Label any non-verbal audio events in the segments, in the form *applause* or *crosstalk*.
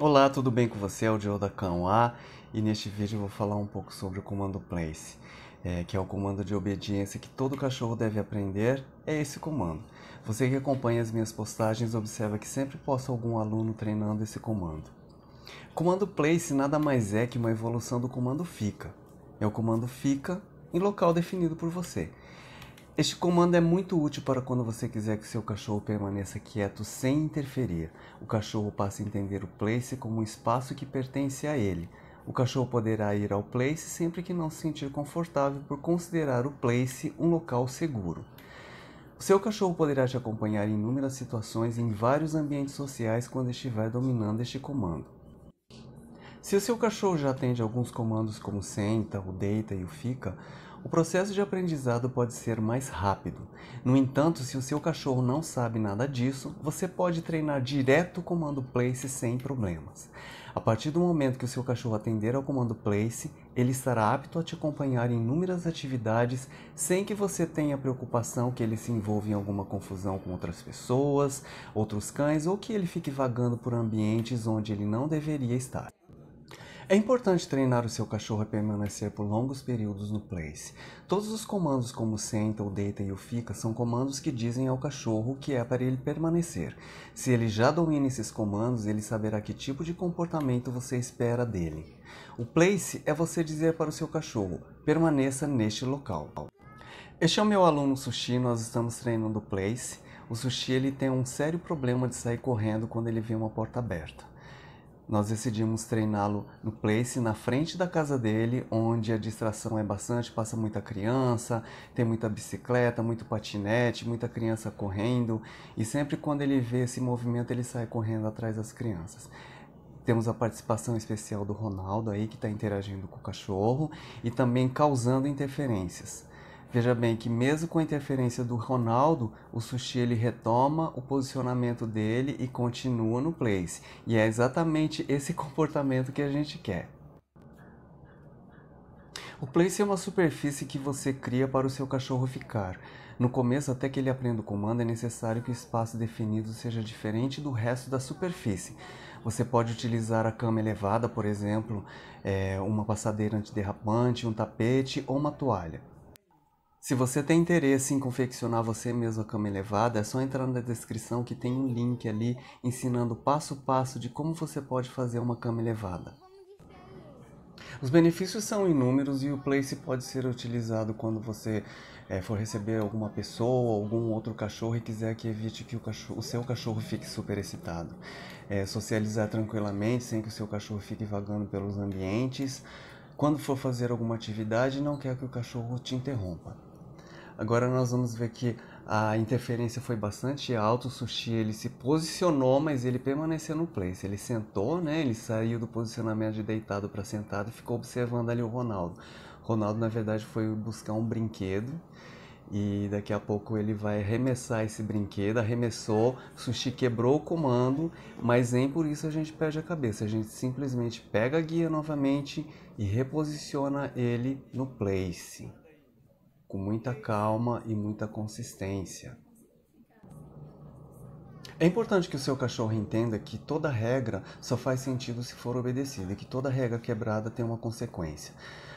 Olá, tudo bem com você? É o Diogo da e neste vídeo eu vou falar um pouco sobre o comando place, é, que é o comando de obediência que todo cachorro deve aprender, é esse comando. Você que acompanha as minhas postagens observa que sempre posto algum aluno treinando esse comando. O comando place nada mais é que uma evolução do comando fica. É o comando fica em local definido por você. Este comando é muito útil para quando você quiser que seu cachorro permaneça quieto sem interferir. O cachorro passa a entender o place como um espaço que pertence a ele. O cachorro poderá ir ao place sempre que não se sentir confortável por considerar o place um local seguro. O seu cachorro poderá te acompanhar em inúmeras situações em vários ambientes sociais quando estiver dominando este comando. Se o seu cachorro já atende alguns comandos como senta, o deita e o fica, o processo de aprendizado pode ser mais rápido. No entanto, se o seu cachorro não sabe nada disso, você pode treinar direto o comando place sem problemas. A partir do momento que o seu cachorro atender ao comando place, ele estará apto a te acompanhar em inúmeras atividades sem que você tenha preocupação que ele se envolva em alguma confusão com outras pessoas, outros cães ou que ele fique vagando por ambientes onde ele não deveria estar. É importante treinar o seu cachorro a permanecer por longos períodos no place. Todos os comandos como senta, ou deita e o fica são comandos que dizem ao cachorro que é para ele permanecer. Se ele já domina esses comandos, ele saberá que tipo de comportamento você espera dele. O place é você dizer para o seu cachorro: permaneça neste local. Este é o meu aluno Sushi, nós estamos treinando o place. O Sushi ele tem um sério problema de sair correndo quando ele vê uma porta aberta nós decidimos treiná-lo no place, na frente da casa dele, onde a distração é bastante, passa muita criança, tem muita bicicleta, muito patinete, muita criança correndo, e sempre quando ele vê esse movimento, ele sai correndo atrás das crianças. Temos a participação especial do Ronaldo aí, que está interagindo com o cachorro e também causando interferências. Veja bem que mesmo com a interferência do Ronaldo, o Sushi ele retoma o posicionamento dele e continua no place. E é exatamente *laughs* esse comportamento que a gente quer. O place é uma superfície que você cria para o seu cachorro ficar. No começo, até que ele aprenda o comando, é necessário que o espaço definido seja diferente do resto da superfície. Você pode utilizar a cama elevada, por exemplo, eh, uma passadeira antiderrapante, um tapete ou uma toalha. Se você tem interesse em confeccionar você mesmo a cama elevada, é só entrar na descrição que tem um link ali ensinando passo a passo de como você pode fazer uma cama elevada. Os benefícios são inúmeros e o Place pode ser utilizado quando você é, for receber alguma pessoa ou algum outro cachorro e quiser que evite que o, cachorro, o seu cachorro fique super excitado. É, socializar tranquilamente sem que o seu cachorro fique vagando pelos ambientes. Quando for fazer alguma atividade, não quer que o cachorro te interrompa. Agora nós vamos ver que a interferência foi bastante alta, o Sushi ele se posicionou, mas ele permaneceu no place. Ele sentou, né? Ele saiu do posicionamento de deitado para sentado e ficou observando ali o Ronaldo. Ronaldo, na verdade, foi buscar um brinquedo e daqui a pouco ele vai arremessar esse brinquedo. Arremessou, Sushi quebrou o comando, mas nem por isso a gente perde a cabeça. A gente simplesmente pega a guia novamente e reposiciona ele no place com muita calma e muita consistência. É importante que o seu cachorro entenda que toda regra só faz sentido se for obedecida e que toda regra quebrada tem uma consequência.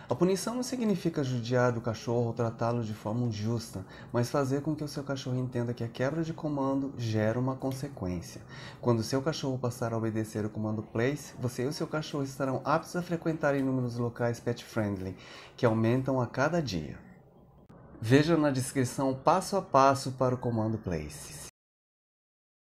A punição não significa judiar do cachorro ou tratá-lo de forma injusta, mas fazer com que o seu cachorro entenda que a quebra de comando gera uma consequência. Quando o seu cachorro passar a obedecer o comando place, você e o seu cachorro estarão aptos a frequentar inúmeros locais pet friendly, que aumentam a cada dia. Veja na descrição passo a passo para o comando place.